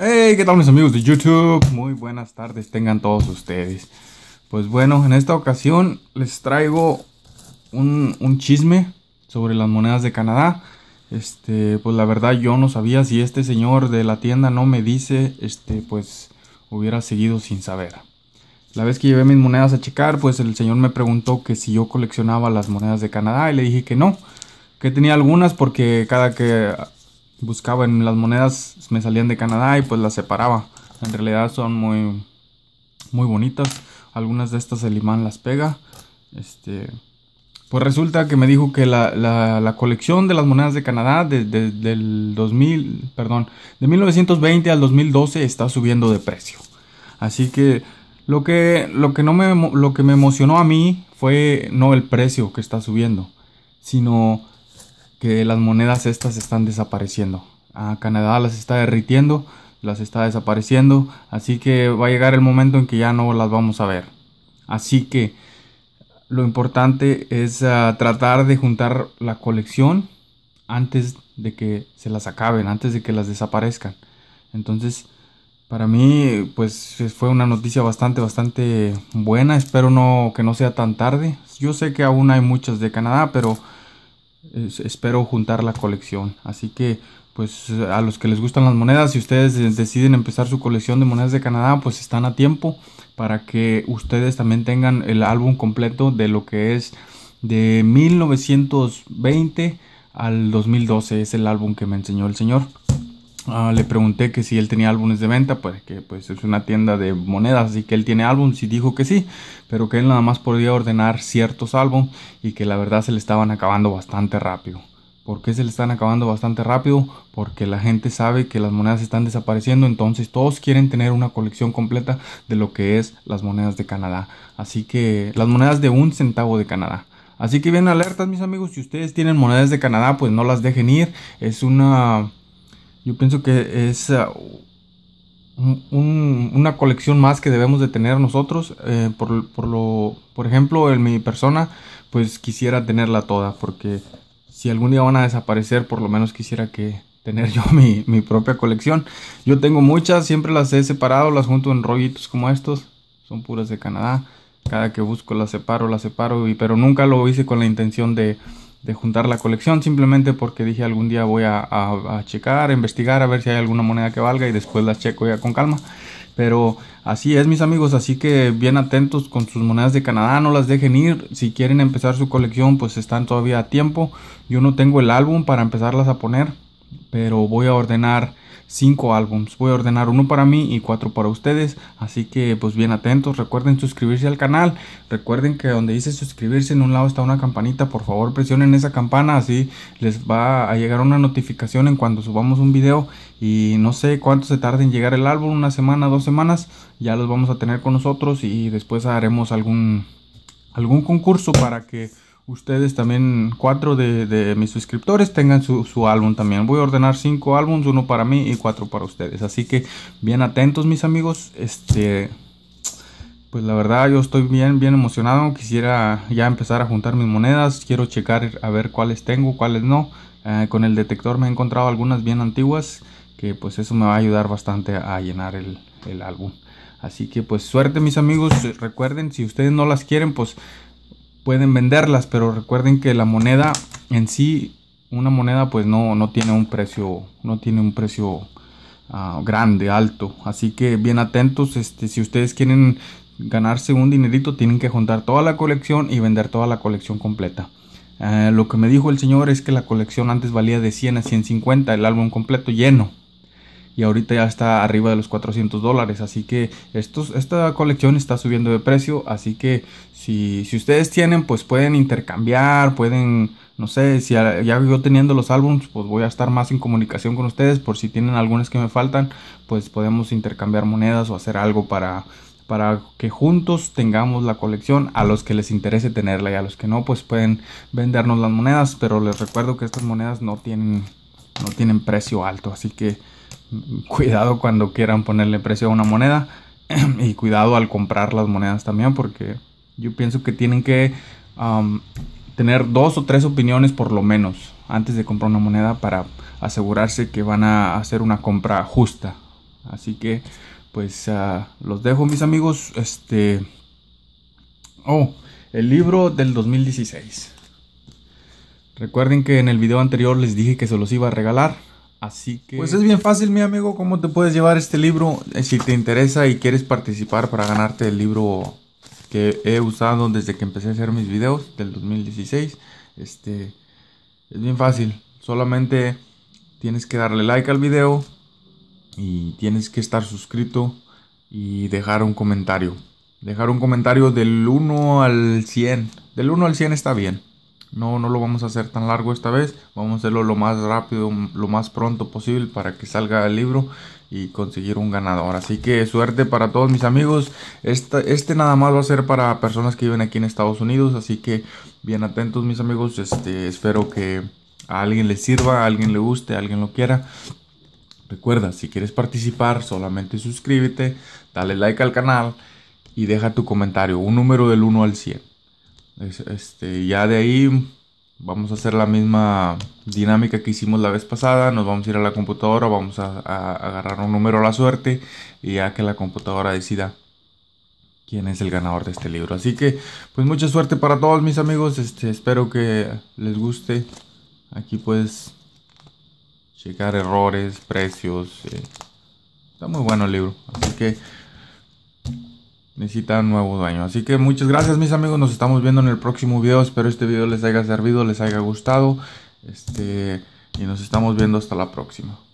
Hey, ¿qué tal mis amigos de YouTube? Muy buenas tardes tengan todos ustedes. Pues bueno, en esta ocasión les traigo un, chisme sobre las monedas de Canadá. Este, pues la verdad yo no sabía si este señor de la tienda no me dice, este, pues hubiera seguido sin saber. La vez que llevé mis monedas a checar, pues el señor me preguntó que si yo coleccionaba las monedas de Canadá y le dije que no, que tenía algunas porque cada que buscaba en las monedas, me salían de Canadá y pues las separaba. En realidad son muy, muy bonitas. Algunas de estas el imán las pega. Este, pues resulta que me dijo que la, la, colección de las monedas de Canadá desde 2000, perdón, de 1920 al 2012 está subiendo de precio. Así que lo que, lo que, no lo que me emocionó a mí fue no el precio que está subiendo, sino que las monedas estas están desapareciendo. A Canadá las está derritiendo, las está desapareciendo, así que va a llegar el momento en que ya no las vamos a ver. Así que lo importante es ah, tratar de juntar la colección antes de que se las acaben, antes de que las desaparezcan. Entonces, para mí, pues fue una noticia bastante, bastante buena. Espero no que no sea tan tarde. Yo sé que aún hay muchas de Canadá, pero espero juntar la colección. Así que pues a los que les gustan las monedas, si ustedes deciden empezar su colección de monedas de Canadá, pues están a tiempo para que ustedes también tengan el álbum completo de lo que es de 1920 al 2012. Es el álbum que me enseñó el señor. Ah, le pregunté que si él tenía álbumes de venta, pues que pues es una tienda de monedas y que él tiene álbumes y dijo que sí, pero que él nada más podía ordenar ciertos álbumes y que la verdad se le estaban acabando bastante rápido. ¿Por qué se le están acabando bastante rápido? Porque la gente sabe que las monedas están desapareciendo, entonces todos quieren tener una colección completa de lo que es las monedas de Canadá. Así que las monedas de un centavo de Canadá. Así que bien alertas mis amigos, si ustedes tienen monedas de Canadá, pues no las dejen ir. Es una yo pienso que es ah, una colección más que debemos de tener nosotros. Eh, por, lo, por ejemplo, en mi persona, pues quisiera tenerla toda, porque si algún día van a desaparecer, por lo menos quisiera que tener yo mi, propia colección. Yo tengo muchas, siempre las he separado, las junto en rollitos como estos, son puras de Canadá. Cada que busco las separo, las separo, y, pero nunca lo hice con la intención de de juntar la colección simplemente porque dije algún día voy a, checar, a investigar, a ver si hay alguna moneda que valga y después las checo ya con calma. Pero así es mis amigos, así que bien atentos con sus monedas de Canadá, no las dejen ir. Si quieren empezar su colección pues están todavía a tiempo. Yo no tengo el álbum para empezarlas a poner pero voy a ordenar cinco álbums. Voy a ordenar uno para mí y cuatro para ustedes. Así que pues bien atentos. Recuerden suscribirse al canal. Recuerden que donde dice suscribirse en un lado está una campanita. Por favor presionen esa campana. Así les va a llegar una notificación en cuando subamos un video. Y no sé cuánto se tarde en llegar el álbum. Una semana, dos semanas. Ya los vamos a tener con nosotros y después haremos algún, algún concurso para que ustedes también, cuatro de, mis suscriptores, tengan su, álbum también. Voy a ordenar cinco álbums, uno para mí y cuatro para ustedes. Así que bien atentos, mis amigos. Este, pues la verdad, yo estoy bien, bien emocionado. Quisiera ya empezar a juntar mis monedas. Quiero checar a ver cuáles tengo, cuáles no. Eh, con el detector me he encontrado algunas bien antiguas que pues eso me va a ayudar bastante a llenar el álbum. Así que pues suerte mis amigos, recuerden, si ustedes no las quieren pues pueden venderlas, pero recuerden que la moneda en sí, una moneda pues no, no tiene un precio, no tiene un precio ah, grande, alto. Así que bien atentos, este, si ustedes quieren ganarse un dinerito, tienen que juntar toda la colección y vender toda la colección completa. Eh, lo que me dijo el señor es que la colección antes valía de 100 a 150, el álbum completo lleno y ahorita ya está arriba de los 400 dólares. Así que esta colección está subiendo de precio. Así que si, si ustedes tienen, pues pueden intercambiar, pueden, no sé, si ya, yo teniendo los álbumes, pues voy a estar más en comunicación con ustedes. Por si tienen algunos que me faltan, pues podemos intercambiar monedas o hacer algo para para que juntos tengamos la colección a los que les interese tenerla y a los que no pues pueden vendernos las monedas pero les recuerdo que estas monedas no tienen no tienen precio alto así que cuidado cuando quieran ponerle precio a una moneda y cuidado al comprar las monedas también porque yo pienso que tienen que tener dos o tres opiniones por lo menos antes de comprar una moneda para asegurarse que van a hacer una compra justa. Así que pues ah, los dejo mis amigos. Este... Oh, el libro del 2016. Recuerden que en el video anterior les dije que se los iba a regalar. Así que... Pues es bien fácil, mi amigo, cómo te puedes llevar este libro. Eh, si te interesa y quieres participar para ganarte el libro que he usado desde que empecé a hacer mis videos del 2016, este es bien fácil. Solamente tienes que darle like al video y tienes que estar suscrito y dejar un comentario. Dejar un comentario del 1 al 100. Del 1 al 100 está bien no, no lo vamos a hacer tan largo esta vez, vamos a hacerlo lo más rápido, lo más pronto posible para que salga el libro y conseguir un ganador. Así que suerte para todos mis amigos. este nada más va a ser para personas que viven aquí en Estados Unidos, así que bien atentos mis amigos, este, espero que a alguien le sirva, a alguien le guste, a alguien lo quiera. Recuerda, si quieres participar, solamente suscríbete, dale like al canal y deja tu comentario, un número del 1 al 100. Este, ya de ahí vamos a hacer la misma dinámica que hicimos la vez pasada. Nos vamos a ir a la computadora, vamos a, agarrar un número a la suerte y ya que la computadora decida quién es el ganador de este libro. Así que, pues mucha suerte para todos mis amigos. Este, espero que les guste. Aquí puedes checar errores, precios. Eh, está muy bueno el libro. Así que necesitan nuevo dueño. Así que muchas gracias mis amigos, nos estamos viendo en el próximo video. Espero este video les haya servido, les haya gustado. Este, y nos estamos viendo hasta la próxima.